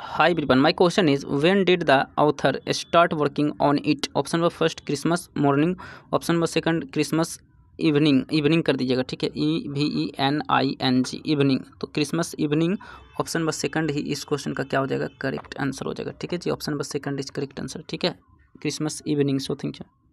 high ब्रिपन my question is when did the author start working on it option number first Christmas morning option number second Christmas evening evening कर दीजिएगा ठीक है E V E N I N G evening तो Christmas evening option number second ही इस question का क्या हो जाएगा करेक्ट आंसर हो जाएगा ठीक है जी option number second is correct answer ठीक है Christmas evening so think you